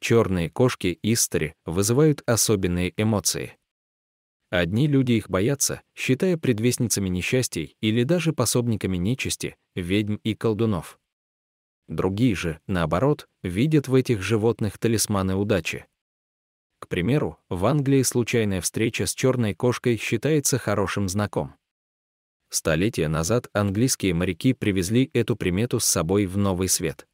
черные кошки Истори вызывают особенные эмоции. Одни люди их боятся, считая предвестницами несчастий или даже пособниками нечисти, ведьм и колдунов. Другие же, наоборот, видят в этих животных талисманы удачи. К примеру, в Англии случайная встреча с черной кошкой считается хорошим знаком. Столетия назад английские моряки привезли эту примету с собой в Новый Свет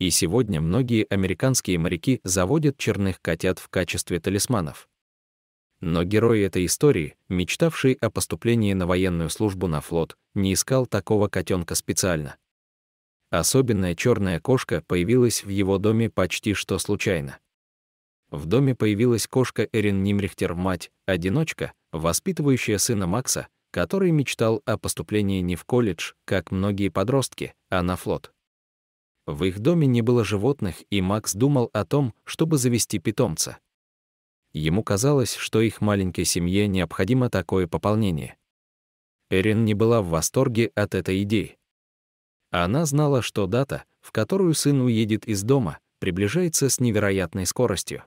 и сегодня многие американские моряки заводят черных котят в качестве талисманов. Но герой этой истории, мечтавший о поступлении на военную службу на флот, не искал такого котенка специально. Особенная черная кошка появилась в его доме почти что случайно. В доме появилась кошка Эрин Нимрихтер, мать, одиночка, воспитывающая сына Макса, который мечтал о поступлении не в колледж, как многие подростки, а на флот. В их доме не было животных, и Макс думал о том, чтобы завести питомца. Ему казалось, что их маленькой семье необходимо такое пополнение. Эрин не была в восторге от этой идеи. Она знала, что дата, в которую сын уедет из дома, приближается с невероятной скоростью.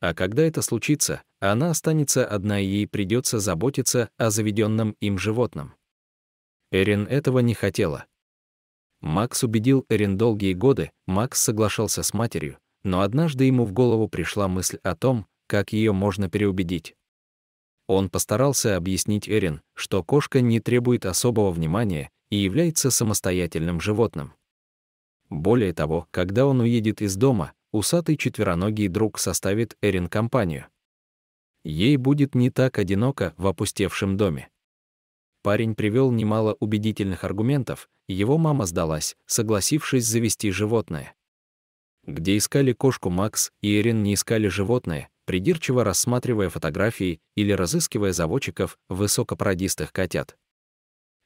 А когда это случится, она останется одна, и ей придется заботиться о заведенном им животном. Эрин этого не хотела, Макс убедил Эрин долгие годы, Макс соглашался с матерью, но однажды ему в голову пришла мысль о том, как ее можно переубедить. Он постарался объяснить Эрин, что кошка не требует особого внимания и является самостоятельным животным. Более того, когда он уедет из дома, усатый четвероногий друг составит Эрин компанию. Ей будет не так одиноко в опустевшем доме. Парень привел немало убедительных аргументов, и его мама сдалась, согласившись завести животное. Где искали кошку Макс и Эрин не искали животное, придирчиво рассматривая фотографии или разыскивая заводчиков высокопародистых котят.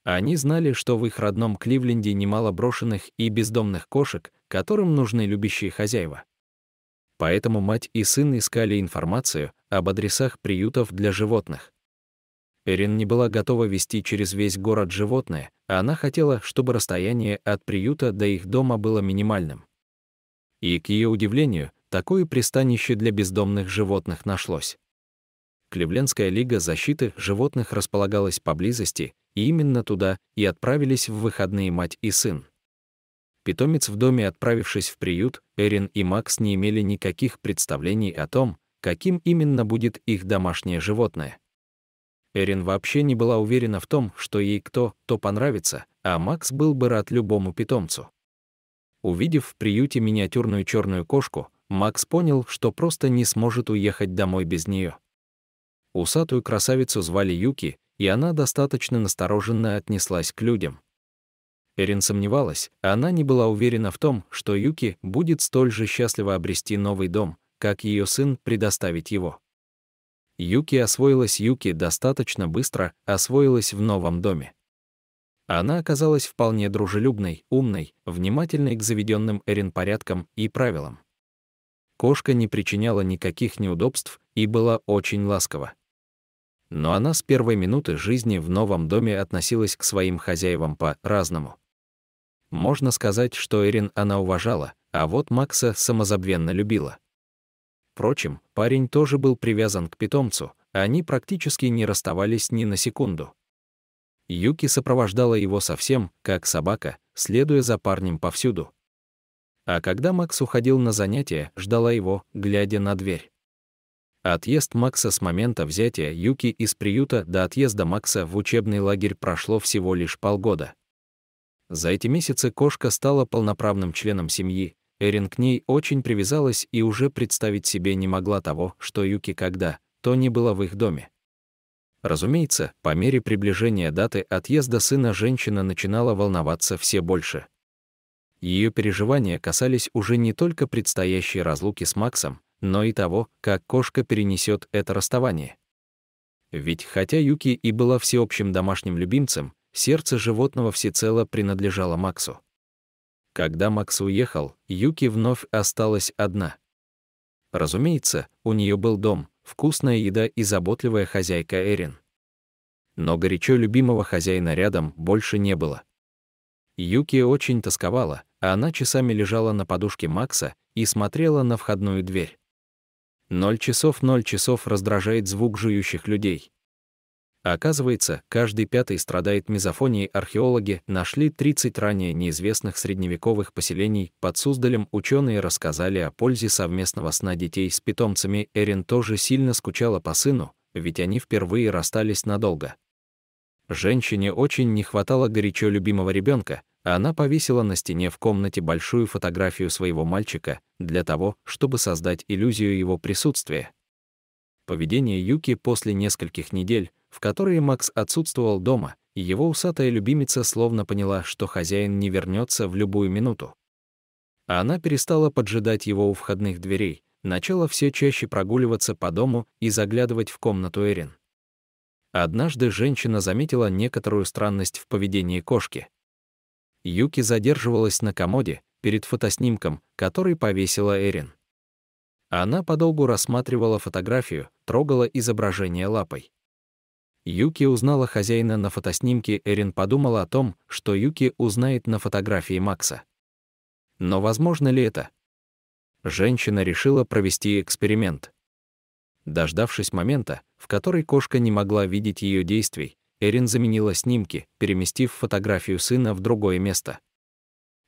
Они знали, что в их родном Кливленде немало брошенных и бездомных кошек, которым нужны любящие хозяева. Поэтому мать и сын искали информацию об адресах приютов для животных. Эрин не была готова вести через весь город животное, а она хотела, чтобы расстояние от приюта до их дома было минимальным. И, к ее удивлению, такое пристанище для бездомных животных нашлось. Кливлендская лига защиты животных располагалась поблизости, и именно туда и отправились в выходные мать и сын. Питомец в доме, отправившись в приют, Эрин и Макс не имели никаких представлений о том, каким именно будет их домашнее животное. Эрин вообще не была уверена в том, что ей кто-то понравится, а Макс был бы рад любому питомцу. Увидев в приюте миниатюрную черную кошку, Макс понял, что просто не сможет уехать домой без нее. Усатую красавицу звали Юки, и она достаточно настороженно отнеслась к людям. Эрин сомневалась, она не была уверена в том, что Юки будет столь же счастливо обрести новый дом, как ее сын предоставить его. Юки освоилась Юки достаточно быстро, освоилась в новом доме. Она оказалась вполне дружелюбной, умной, внимательной к заведенным Эрин порядкам и правилам. Кошка не причиняла никаких неудобств и была очень ласкова. Но она с первой минуты жизни в новом доме относилась к своим хозяевам по-разному. Можно сказать, что Эрин она уважала, а вот Макса самозабвенно любила. Впрочем, парень тоже был привязан к питомцу, а они практически не расставались ни на секунду. Юки сопровождала его совсем, как собака, следуя за парнем повсюду. А когда Макс уходил на занятия, ждала его, глядя на дверь. Отъезд Макса с момента взятия Юки из приюта до отъезда Макса в учебный лагерь прошло всего лишь полгода. За эти месяцы кошка стала полноправным членом семьи, Эрин к ней очень привязалась и уже представить себе не могла того, что Юки когда, то не была в их доме. Разумеется, по мере приближения даты отъезда сына женщина начинала волноваться все больше. Ее переживания касались уже не только предстоящей разлуки с Максом, но и того, как кошка перенесет это расставание. Ведь хотя Юки и была всеобщим домашним любимцем, сердце животного всецело принадлежало Максу. Когда Макс уехал, Юки вновь осталась одна. Разумеется, у нее был дом, вкусная еда и заботливая хозяйка Эрин. Но горячо любимого хозяина рядом больше не было. Юки очень тосковала, а она часами лежала на подушке Макса и смотрела на входную дверь. Ноль часов ноль часов раздражает звук жующих людей. А оказывается, каждый пятый страдает мизофонией. Археологи нашли 30 ранее неизвестных средневековых поселений. Под Суздалем ученые рассказали о пользе совместного сна детей с питомцами. Эрин тоже сильно скучала по сыну, ведь они впервые расстались надолго. Женщине очень не хватало горячо любимого ребенка, а она повесила на стене в комнате большую фотографию своего мальчика для того, чтобы создать иллюзию его присутствия. Поведение Юки после нескольких недель в которые Макс отсутствовал дома, и его усатая любимица словно поняла, что хозяин не вернется в любую минуту. А она перестала поджидать его у входных дверей, начала все чаще прогуливаться по дому и заглядывать в комнату Эрин. Однажды женщина заметила некоторую странность в поведении кошки. Юки задерживалась на комоде перед фотоснимком, который повесила Эрин. Она подолгу рассматривала фотографию, трогала изображение лапой. Юки узнала хозяина на фотоснимке, Эрин подумала о том, что Юки узнает на фотографии Макса. Но возможно ли это? Женщина решила провести эксперимент. Дождавшись момента, в который кошка не могла видеть ее действий, Эрин заменила снимки, переместив фотографию сына в другое место.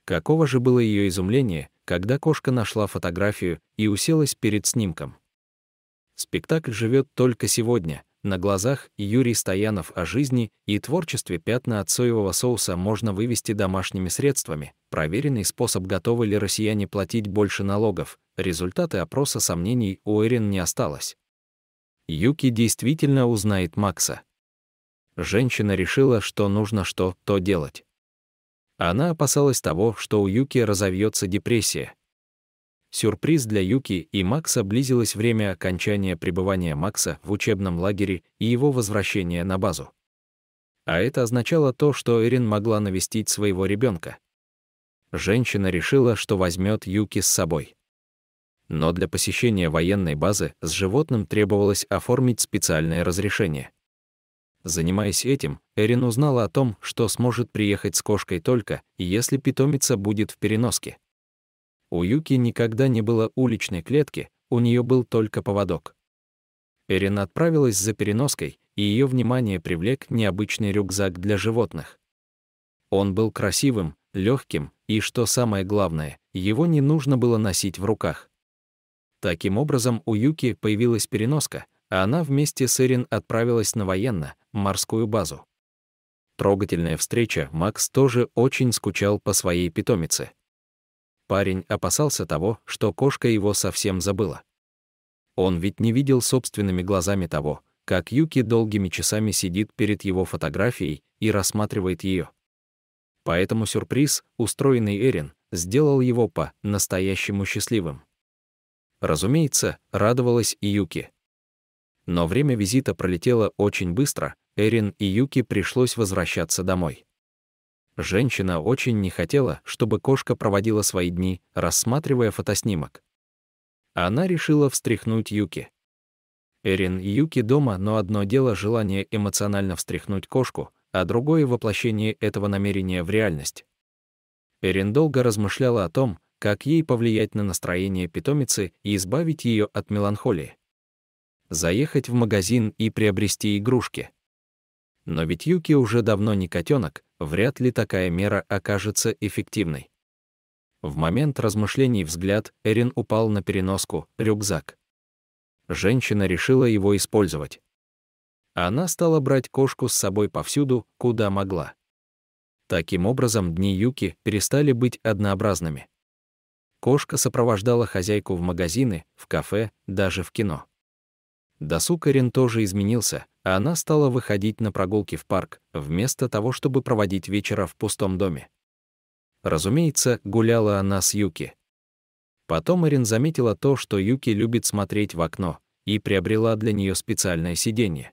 Какого же было ее изумление, когда кошка нашла фотографию и уселась перед снимком. Спектакль живет только сегодня, на глазах Юрий Стоянов о жизни и творчестве пятна от соевого соуса можно вывести домашними средствами. Проверенный способ, готовы ли россияне платить больше налогов. Результаты опроса сомнений у Эрин не осталось. Юки действительно узнает Макса. Женщина решила, что нужно что-то делать. Она опасалась того, что у Юки разовьется депрессия, Сюрприз для Юки и Макса близилось время окончания пребывания Макса в учебном лагере и его возвращения на базу. А это означало то, что Эрин могла навестить своего ребенка. Женщина решила, что возьмет Юки с собой. Но для посещения военной базы с животным требовалось оформить специальное разрешение. Занимаясь этим, Эрин узнала о том, что сможет приехать с кошкой только, если питомица будет в переноске. У Юки никогда не было уличной клетки, у нее был только поводок. Эрин отправилась за переноской, и ее внимание привлек необычный рюкзак для животных. Он был красивым, легким, и, что самое главное, его не нужно было носить в руках. Таким образом, у Юки появилась переноска, а она вместе с Эрин отправилась на военно-морскую базу. Трогательная встреча, Макс тоже очень скучал по своей питомице. Парень опасался того, что кошка его совсем забыла. Он ведь не видел собственными глазами того, как Юки долгими часами сидит перед его фотографией и рассматривает ее. Поэтому сюрприз, устроенный Эрин, сделал его по-настоящему счастливым. Разумеется, радовалась и Юки. Но время визита пролетело очень быстро, Эрин и Юки пришлось возвращаться домой. Женщина очень не хотела, чтобы кошка проводила свои дни, рассматривая фотоснимок. Она решила встряхнуть Юки. Эрин и Юки дома, но одно дело желание эмоционально встряхнуть кошку, а другое — воплощение этого намерения в реальность. Эрин долго размышляла о том, как ей повлиять на настроение питомицы и избавить ее от меланхолии. Заехать в магазин и приобрести игрушки — но ведь Юки уже давно не котенок, вряд ли такая мера окажется эффективной. В момент размышлений взгляд Эрин упал на переноску, рюкзак. Женщина решила его использовать. Она стала брать кошку с собой повсюду, куда могла. Таким образом, дни Юки перестали быть однообразными. Кошка сопровождала хозяйку в магазины, в кафе, даже в кино. Досуг Эрин тоже изменился, а она стала выходить на прогулки в парк, вместо того, чтобы проводить вечера в пустом доме. Разумеется, гуляла она с Юки. Потом Эрин заметила то, что Юки любит смотреть в окно, и приобрела для нее специальное сиденье.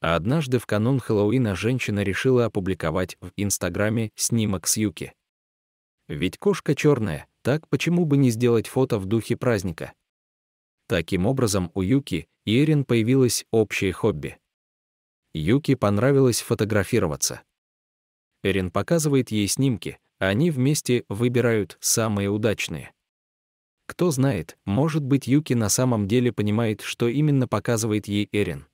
А однажды в канун Хэллоуина женщина решила опубликовать в Инстаграме снимок с Юки. Ведь кошка черная, так почему бы не сделать фото в духе праздника? Таким образом, у Юки, и Эрин появилось общее хобби. Юки понравилось фотографироваться. Эрин показывает ей снимки, а они вместе выбирают самые удачные. Кто знает, может быть, Юки на самом деле понимает, что именно показывает ей Эрин.